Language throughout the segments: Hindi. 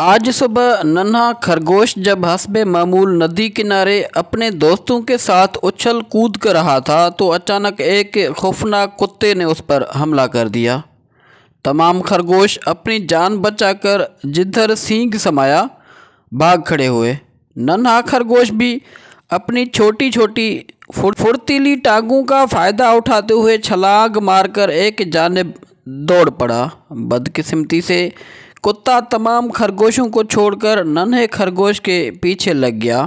आज सुबह नन्हा खरगोश जब हसब मामूल नदी किनारे अपने दोस्तों के साथ उछल कूद कर रहा था तो अचानक एक खौफनाक कुत्ते ने उस पर हमला कर दिया तमाम खरगोश अपनी जान बचाकर जिधर सींग समाया भाग खड़े हुए नन्हा खरगोश भी अपनी छोटी छोटी फुर्तीली टांगों का फ़ायदा उठाते हुए छलांग मारकर एक जानब दौड़ पड़ा बदकिस्मती से कुत्ता तमाम खरगोशों को छोड़कर नन्हे खरगोश के पीछे लग गया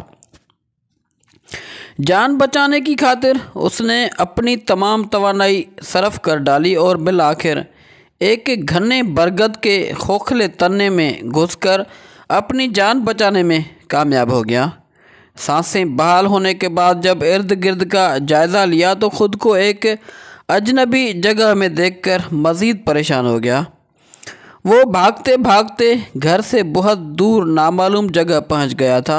जान बचाने की खातिर उसने अपनी तमाम तवानाई सरफ कर डाली और बिल आखिर एक घने बरगद के खोखले तने में घुसकर अपनी जान बचाने में कामयाब हो गया सांसें बहाल होने के बाद जब इर्द गिर्द का जायज़ा लिया तो ख़ुद को एक अजनबी जगह में देखकर मज़ीद परेशान हो गया वो भागते भागते घर से बहुत दूर नामालूम जगह पहुंच गया था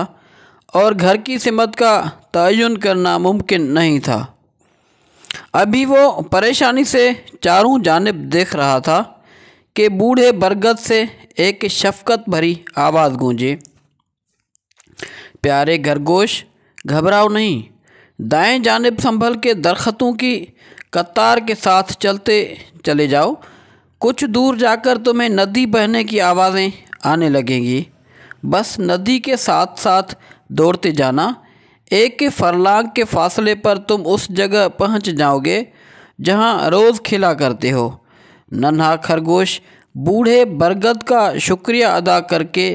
और घर की सिमत का तयन करना मुमकिन नहीं था अभी वो परेशानी से चारों जानब देख रहा था कि बूढ़े बरगद से एक शफकत भरी आवाज़ गूंजे प्यारे घरगोश घबराओ नहीं दाएं जानब संभल के दरख्तों की कतार के साथ चलते चले जाओ कुछ दूर जाकर तुम्हें तो नदी बहने की आवाज़ें आने लगेंगी बस नदी के साथ साथ दौड़ते जाना एक फरलांग के फासले पर तुम उस जगह पहुंच जाओगे जहां रोज़ खिला करते हो नन्हा खरगोश बूढ़े बरगद का शुक्रिया अदा करके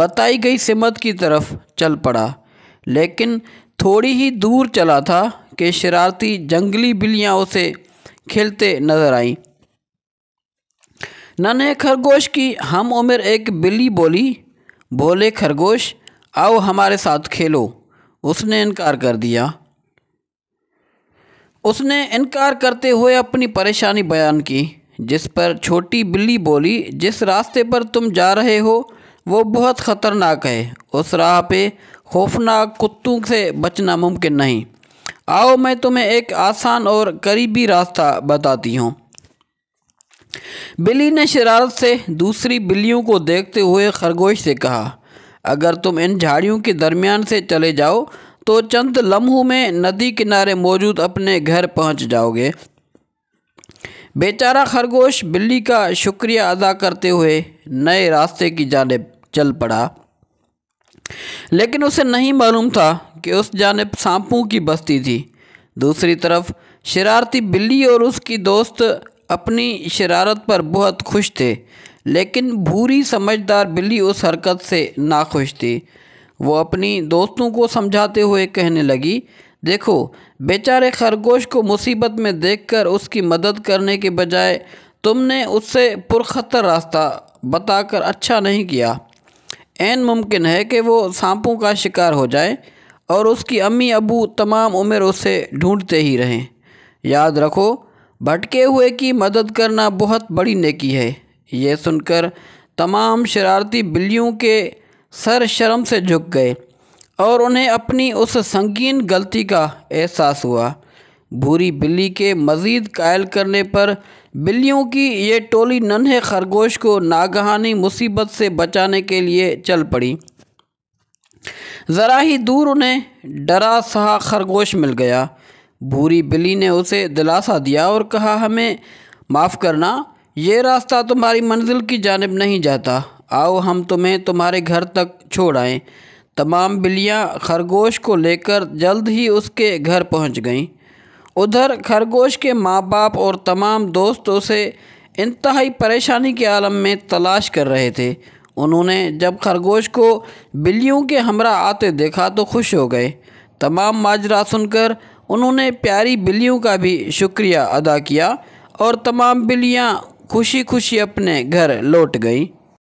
बताई गई सिमत की तरफ चल पड़ा लेकिन थोड़ी ही दूर चला था कि शरारती जंगली बिल्लियाँ उसे खेलते नज़र आईं नन्हे खरगोश की हम उम्र एक बिल्ली बोली बोले खरगोश आओ हमारे साथ खेलो उसने इनकार कर दिया उसने इनकार करते हुए अपनी परेशानी बयान की जिस पर छोटी बिल्ली बोली जिस रास्ते पर तुम जा रहे हो वो बहुत ख़तरनाक है उस राह पे खौफनाक कुत्तों से बचना मुमकिन नहीं आओ मैं तुम्हें एक आसान और करीबी रास्ता बताती हूँ बिल्ली ने शरारत से दूसरी बिल्लियों को देखते हुए खरगोश से कहा अगर तुम इन झाड़ियों के दरमियान से चले जाओ तो चंद लम्हों में नदी किनारे मौजूद अपने घर पहुंच जाओगे बेचारा खरगोश बिल्ली का शुक्रिया अदा करते हुए नए रास्ते की जानब चल पड़ा लेकिन उसे नहीं मालूम था कि उस जानब सांपों की बस्ती थी दूसरी तरफ शरारती बिल्ली और उसकी दोस्त अपनी शरारत पर बहुत खुश थे लेकिन भूरी समझदार बिल्ली उस हरकत से नाखुश थी वो अपनी दोस्तों को समझाते हुए कहने लगी देखो बेचारे खरगोश को मुसीबत में देखकर उसकी मदद करने के बजाय तुमने उससे पुरखतर रास्ता बताकर अच्छा नहीं किया एन मुमकिन है कि वो सांपों का शिकार हो जाए और उसकी अम्मी अबू तमाम उम्र उसे ढूंढते ही रहें याद रखो भटके हुए की मदद करना बहुत बड़ी नेकी है ये सुनकर तमाम शरारती बिल्लियों के सर शर्म से झुक गए और उन्हें अपनी उस संगीन गलती का एहसास हुआ भूरी बिल्ली के मज़ीद कायल करने पर बिल्लियों की ये टोली नन्हे खरगोश को नागहानी मुसीबत से बचाने के लिए चल पड़ी ज़रा ही दूर उन्हें डरा सहा खरगोश मिल गया भूरी बिल्ली ने उसे दिलासा दिया और कहा हमें माफ़ करना ये रास्ता तुम्हारी मंजिल की जानब नहीं जाता आओ हम तुम्हें तुम्हारे घर तक छोड़ आएँ तमाम बिल्लियाँ खरगोश को लेकर जल्द ही उसके घर पहुँच गईं उधर खरगोश के माँ बाप और तमाम दोस्त उसे इंतहाई परेशानी के आलम में तलाश कर रहे थे उन्होंने जब खरगोश को बिल्लियों के हमरा आते देखा तो खुश हो गए तमाम माजरा सुनकर उन्होंने प्यारी बिल्लियों का भी शुक्रिया अदा किया और तमाम बिल्लियाँ खुशी खुशी अपने घर लौट गईं